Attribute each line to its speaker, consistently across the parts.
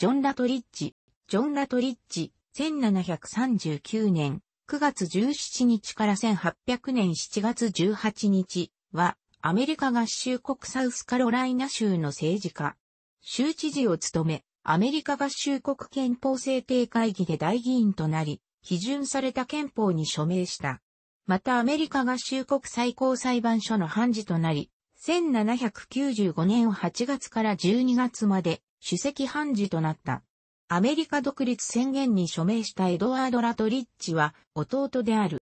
Speaker 1: ジョン・ラトリッジ、ジョン・ラトリッジ、1739年9月17日から1800年7月18日は、アメリカ合衆国サウスカロライナ州の政治家。州知事を務め、アメリカ合衆国憲法制定会議で大議員となり、批准された憲法に署名した。またアメリカ合衆国最高裁判所の判事となり、1795年8月から12月まで主席判事となった。アメリカ独立宣言に署名したエドワード・ラトリッチは弟である。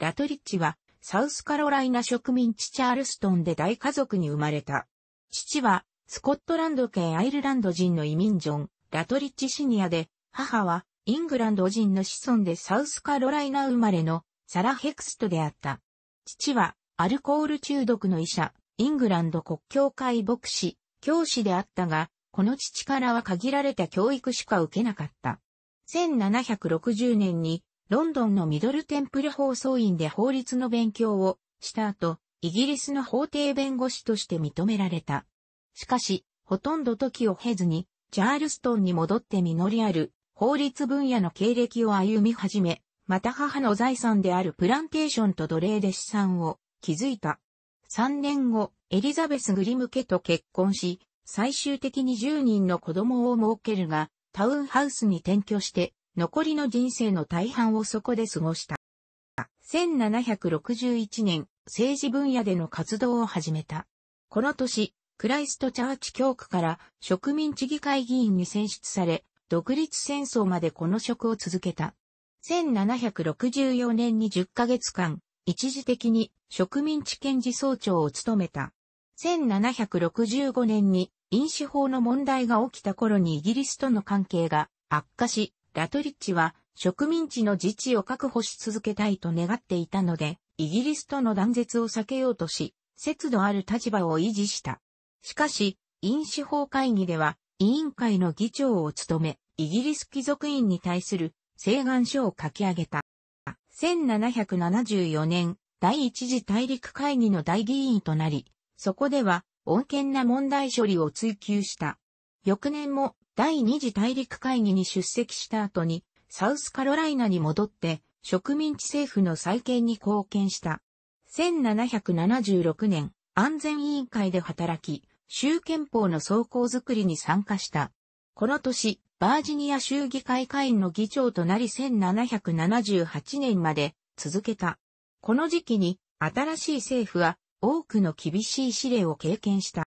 Speaker 1: ラトリッチはサウスカロライナ植民地チャールストンで大家族に生まれた。父はスコットランド系アイルランド人の移民ジョン、ラトリッチシニアで、母はイングランド人の子孫でサウスカロライナ生まれのサラ・ヘクストであった。父はアルコール中毒の医者、イングランド国教会牧師、教師であったが、この父からは限られた教育しか受けなかった。1760年にロンドンのミドルテンプル放送院で法律の勉強をした後、イギリスの法廷弁護士として認められた。しかし、ほとんど時を経ずに、チャールストンに戻って実りある法律分野の経歴を歩み始め、また母の財産であるプランテーションと奴隷で資産を築いた。3年後、エリザベス・グリム家と結婚し、最終的に10人の子供を設けるが、タウンハウスに転居して、残りの人生の大半をそこで過ごした。1761年、政治分野での活動を始めた。この年、クライストチャーチ教区から植民地議会議員に選出され、独立戦争までこの職を続けた。1764年に10ヶ月間、一時的に植民地検事総長を務めた。1765年に飲酒法の問題が起きた頃にイギリスとの関係が悪化し、ラトリッチは植民地の自治を確保し続けたいと願っていたので、イギリスとの断絶を避けようとし、節度ある立場を維持した。しかし、飲酒法会議では、委員会の議長を務め、イギリス貴族院に対する請願書を書き上げた。1774年、第一次大陸会議の大議員となり、そこでは、穏健な問題処理を追求した。翌年も第二次大陸会議に出席した後に、サウスカロライナに戻って、植民地政府の再建に貢献した。1776年、安全委員会で働き、州憲法の総構づくりに参加した。この年、バージニア州議会会員の議長となり1778年まで続けた。この時期に新しい政府は多くの厳しい試練を経験した。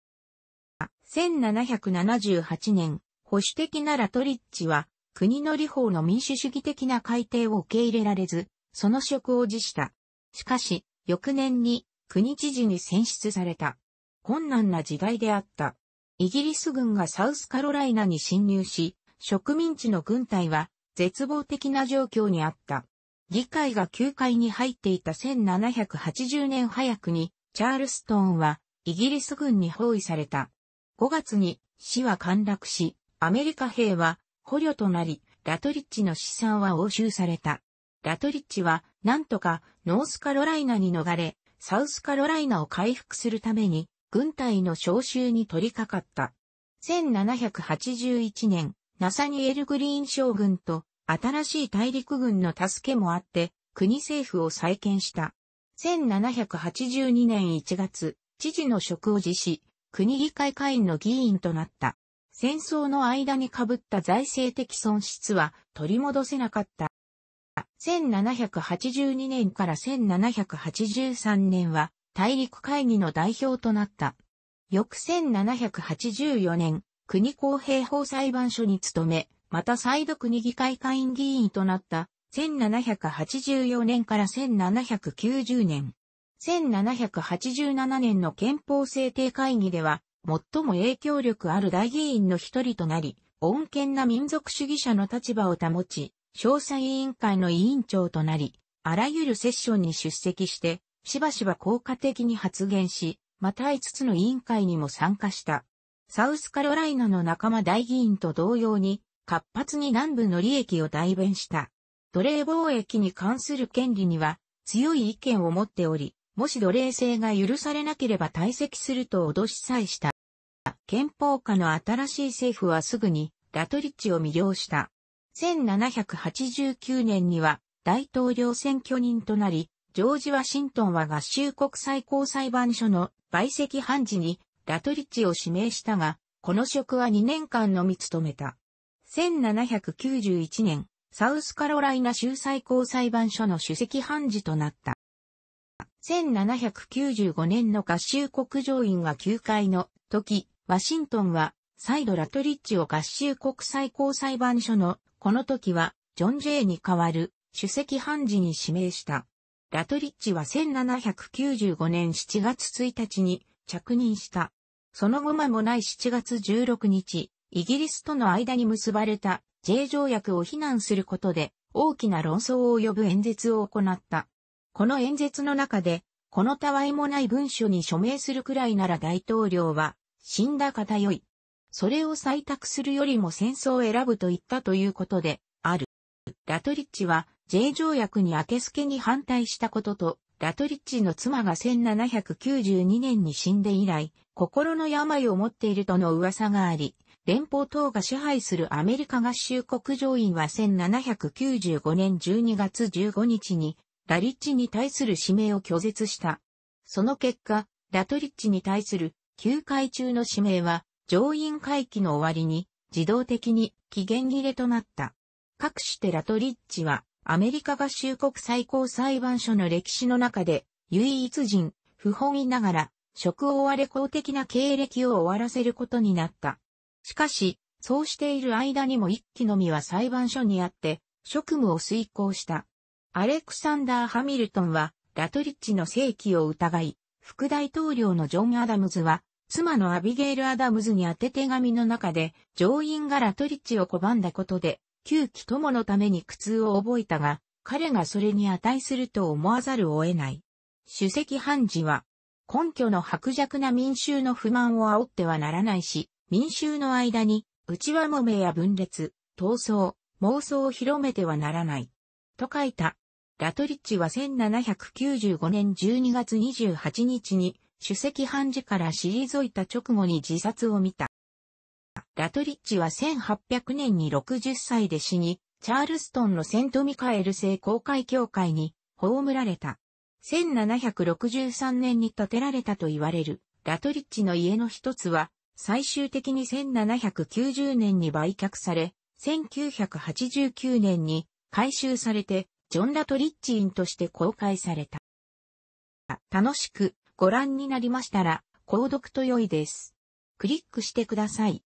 Speaker 1: 1778年、保守的なラトリッチは、国の理法の民主主義的な改定を受け入れられず、その職を辞した。しかし、翌年に国知事に選出された。困難な時代であった。イギリス軍がサウスカロライナに侵入し、植民地の軍隊は絶望的な状況にあった。議会が休会に入っていた1780年早くにチャールストンはイギリス軍に包囲された。5月に市は陥落し、アメリカ兵は捕虜となり、ラトリッチの資産は押収された。ラトリッチはなんとかノースカロライナに逃れ、サウスカロライナを回復するために軍隊の召集に取り掛かった。1781年、ナサニエル・グリーン将軍と新しい大陸軍の助けもあって国政府を再建した。1782年1月、知事の職を辞し、国議会会員の議員となった。戦争の間に被った財政的損失は取り戻せなかった。1782年から1783年は大陸会議の代表となった。翌1784年、国公平法裁判所に勤め、また再度国議会会員議員となった1784年から1790年。1787年の憲法制定会議では、最も影響力ある大議員の一人となり、穏健な民族主義者の立場を保ち、詳細委員会の委員長となり、あらゆるセッションに出席して、しばしば効果的に発言し、また5つの委員会にも参加した。サウスカロライナの仲間大議員と同様に、活発に南部の利益を代弁した。奴隷貿易に関する権利には強い意見を持っており、もし奴隷制が許されなければ退席すると脅しさえした。憲法下の新しい政府はすぐにラトリッチを魅了した。1789年には大統領選挙人となり、ジョージ・ワシントンは合衆国最高裁判所の陪席判事にラトリッチを指名したが、この職は2年間のみ務めた。1791年、サウスカロライナ州最高裁判所の主席判事となった。1795年の合衆国上院が休会の時、ワシントンは再度ラトリッチを合衆国最高裁判所のこの時はジョン・ジェイに代わる主席判事に指名した。ラトリッチは1795年7月1日に着任した。その後間もない7月16日、イギリスとの間に結ばれた J 条約を非難することで大きな論争を呼ぶ演説を行った。この演説の中で、このたわいもない文書に署名するくらいなら大統領は死んだ偏い。それを採択するよりも戦争を選ぶと言ったということで、ある。ラトリッチは J 条約に明けすけに反対したことと、ラトリッチの妻が1792年に死んで以来、心の病を持っているとの噂があり、連邦等が支配するアメリカ合衆国上院は1795年12月15日に、ラリッチに対する指名を拒絶した。その結果、ラトリッチに対する休会中の指名は、上院会期の終わりに自動的に期限切れとなった。かくしてラトリッチは、アメリカ合衆国最高裁判所の歴史の中で、唯一人、不本意ながら、職を追われ公的な経歴を終わらせることになった。しかし、そうしている間にも一気のみは裁判所にあって、職務を遂行した。アレクサンダー・ハミルトンは、ラトリッチの正規を疑い、副大統領のジョン・アダムズは、妻のアビゲイル・アダムズに宛て手紙の中で、上院がラトリッチを拒んだことで、旧期友のために苦痛を覚えたが、彼がそれに値すると思わざるを得ない。主席判事は、根拠の薄弱な民衆の不満を煽ってはならないし、民衆の間に、内輪もめや分裂、闘争、妄想を広めてはならない。と書いた。ラトリッチは1795年12月28日に、主席判事から退いた直後に自殺を見た。ラトリッチは1800年に60歳で死に、チャールストンのセントミカエル聖公会教会に葬られた。1763年に建てられたと言われる、ラトリッチの家の一つは、最終的に1790年に売却され、1989年に回収されて、ジョン・ラトリッチインとして公開された。楽しくご覧になりましたら、購読と良いです。クリックしてください。